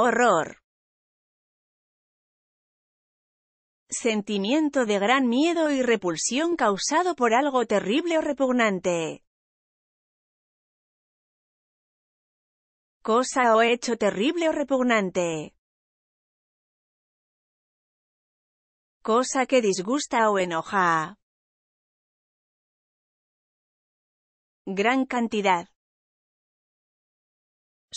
horror, sentimiento de gran miedo y repulsión causado por algo terrible o repugnante. Cosa o hecho terrible o repugnante. Cosa que disgusta o enoja. Gran cantidad.